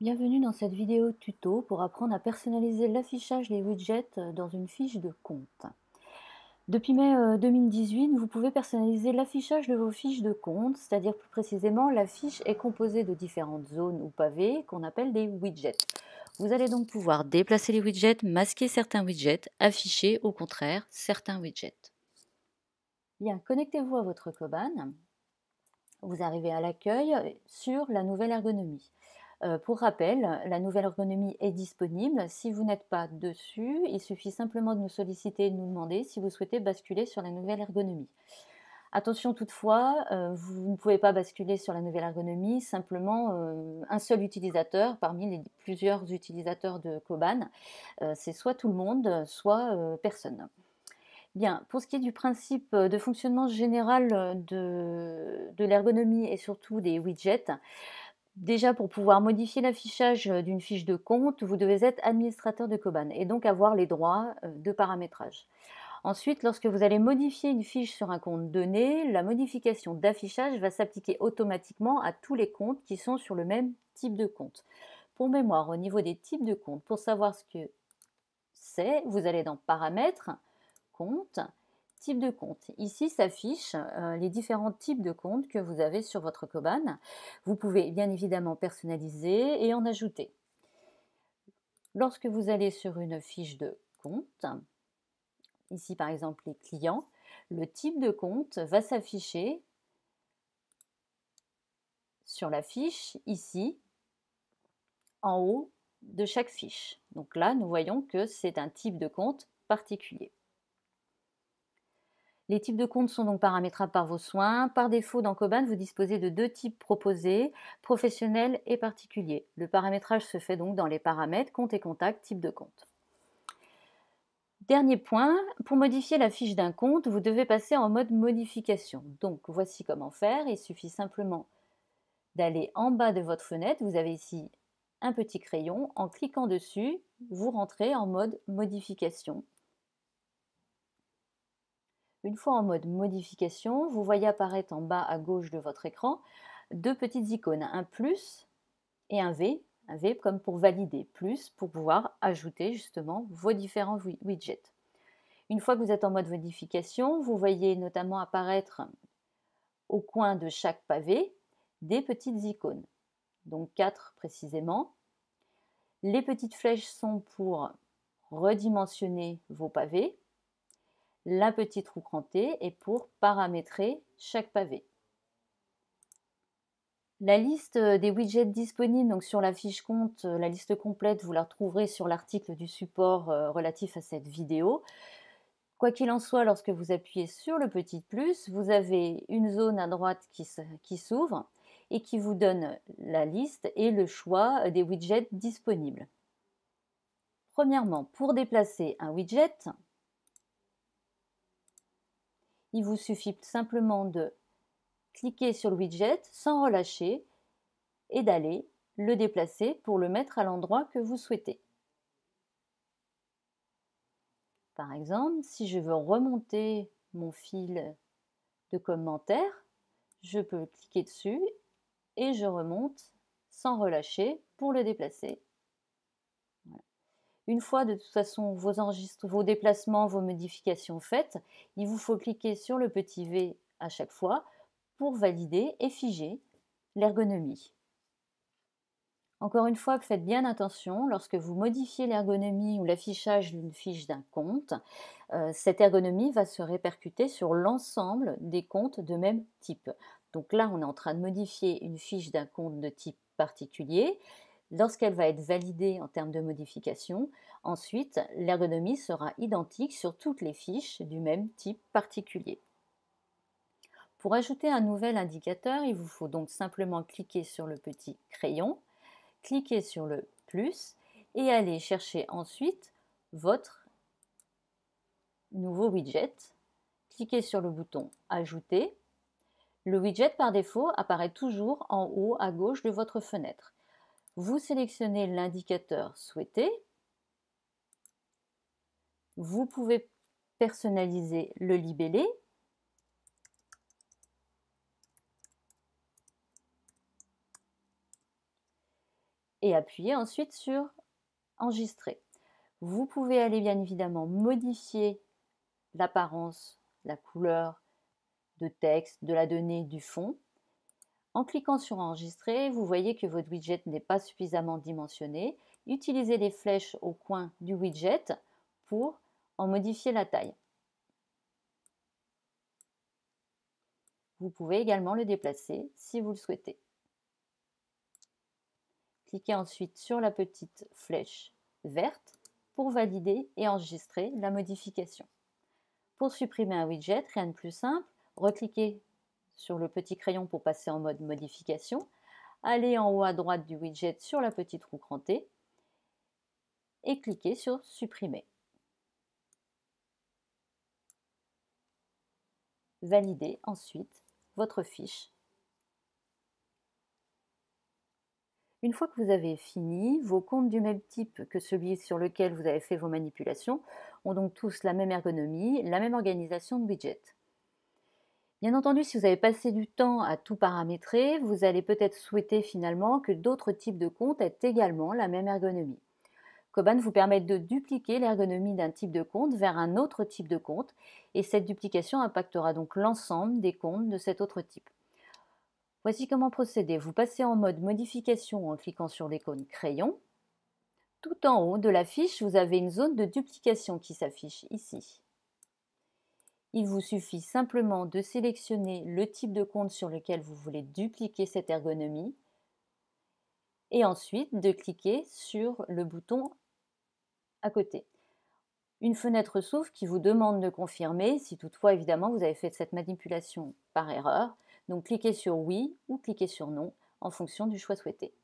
Bienvenue dans cette vidéo tuto pour apprendre à personnaliser l'affichage des widgets euh, dans une fiche de compte. Depuis mai 2018, euh, vous pouvez personnaliser l'affichage de vos fiches de compte, c'est-à-dire plus précisément, la fiche est composée de différentes zones ou pavés qu'on appelle des widgets. Vous allez donc pouvoir déplacer les widgets, masquer certains widgets, afficher au contraire certains widgets. Bien, connectez-vous à votre Coban, Vous arrivez à l'accueil sur la nouvelle ergonomie. Euh, pour rappel, la nouvelle ergonomie est disponible. Si vous n'êtes pas dessus, il suffit simplement de nous solliciter et de nous demander si vous souhaitez basculer sur la nouvelle ergonomie. Attention toutefois, euh, vous ne pouvez pas basculer sur la nouvelle ergonomie, simplement euh, un seul utilisateur parmi les plusieurs utilisateurs de Coban, C'est soit tout le monde, soit personne. Bien, pour ce qui est du principe de fonctionnement général de l'ergonomie et surtout des widgets, Déjà, pour pouvoir modifier l'affichage euh, d'une fiche de compte, vous devez être administrateur de Coban et donc avoir les droits euh, de paramétrage. Ensuite, lorsque vous allez modifier une fiche sur un compte donné, la modification d'affichage va s'appliquer automatiquement à tous les comptes qui sont sur le même type de compte. Pour mémoire, au niveau des types de comptes, pour savoir ce que c'est, vous allez dans Paramètres, Compte type de compte. Ici s'affichent euh, les différents types de comptes que vous avez sur votre Coban. Vous pouvez bien évidemment personnaliser et en ajouter. Lorsque vous allez sur une fiche de compte, ici par exemple les clients, le type de compte va s'afficher sur la fiche ici en haut de chaque fiche. Donc là, nous voyons que c'est un type de compte particulier. Les types de comptes sont donc paramétrables par vos soins. Par défaut, dans Coban, vous disposez de deux types proposés, professionnels et particuliers. Le paramétrage se fait donc dans les paramètres compte et contact, type de compte. Dernier point, pour modifier la fiche d'un compte, vous devez passer en mode modification. Donc voici comment faire. Il suffit simplement d'aller en bas de votre fenêtre. Vous avez ici un petit crayon. En cliquant dessus, vous rentrez en mode modification. Une fois en mode modification, vous voyez apparaître en bas à gauche de votre écran deux petites icônes, un plus et un V, un V comme pour valider, plus pour pouvoir ajouter justement vos différents widgets. Une fois que vous êtes en mode modification, vous voyez notamment apparaître au coin de chaque pavé des petites icônes, donc quatre précisément. Les petites flèches sont pour redimensionner vos pavés la petite roue crantée et pour paramétrer chaque pavé. La liste des widgets disponibles donc sur la fiche compte, euh, la liste complète, vous la retrouverez sur l'article du support euh, relatif à cette vidéo. Quoi qu'il en soit, lorsque vous appuyez sur le petit plus, vous avez une zone à droite qui s'ouvre et qui vous donne la liste et le choix euh, des widgets disponibles. Premièrement, pour déplacer un widget, il vous suffit simplement de cliquer sur le widget sans relâcher et d'aller le déplacer pour le mettre à l'endroit que vous souhaitez. Par exemple, si je veux remonter mon fil de commentaires, je peux cliquer dessus et je remonte sans relâcher pour le déplacer une fois de toute façon vos, enregistrements, vos déplacements, vos modifications faites, il vous faut cliquer sur le petit V à chaque fois pour valider et figer l'ergonomie. Encore une fois, faites bien attention, lorsque vous modifiez l'ergonomie ou l'affichage d'une fiche d'un compte, euh, cette ergonomie va se répercuter sur l'ensemble des comptes de même type. Donc là, on est en train de modifier une fiche d'un compte de type particulier Lorsqu'elle va être validée en termes de modification, ensuite l'ergonomie sera identique sur toutes les fiches du même type particulier. Pour ajouter un nouvel indicateur, il vous faut donc simplement cliquer sur le petit crayon, cliquer sur le plus et aller chercher ensuite votre nouveau widget. Cliquez sur le bouton Ajouter. Le widget par défaut apparaît toujours en haut à gauche de votre fenêtre. Vous sélectionnez l'indicateur souhaité. Vous pouvez personnaliser le libellé. Et appuyer ensuite sur Enregistrer. Vous pouvez aller bien évidemment modifier l'apparence, la couleur de texte, de la donnée, du fond. En cliquant sur Enregistrer, vous voyez que votre widget n'est pas suffisamment dimensionné. Utilisez les flèches au coin du widget pour en modifier la taille. Vous pouvez également le déplacer si vous le souhaitez. Cliquez ensuite sur la petite flèche verte pour valider et enregistrer la modification. Pour supprimer un widget, rien de plus simple, recliquez sur le petit crayon pour passer en mode modification, allez en haut à droite du widget sur la petite roue crantée et cliquez sur supprimer. Validez ensuite votre fiche. Une fois que vous avez fini, vos comptes du même type que celui sur lequel vous avez fait vos manipulations ont donc tous la même ergonomie, la même organisation de widgets. Bien entendu, si vous avez passé du temps à tout paramétrer, vous allez peut-être souhaiter finalement que d'autres types de comptes aient également la même ergonomie. Coban vous permet de dupliquer l'ergonomie d'un type de compte vers un autre type de compte et cette duplication impactera donc l'ensemble des comptes de cet autre type. Voici comment procéder. Vous passez en mode modification en cliquant sur l'icône crayon. Tout en haut de la fiche, vous avez une zone de duplication qui s'affiche ici. Il vous suffit simplement de sélectionner le type de compte sur lequel vous voulez dupliquer cette ergonomie et ensuite de cliquer sur le bouton à côté. Une fenêtre s'ouvre qui vous demande de confirmer si toutefois évidemment vous avez fait cette manipulation par erreur. Donc cliquez sur oui ou cliquez sur non en fonction du choix souhaité.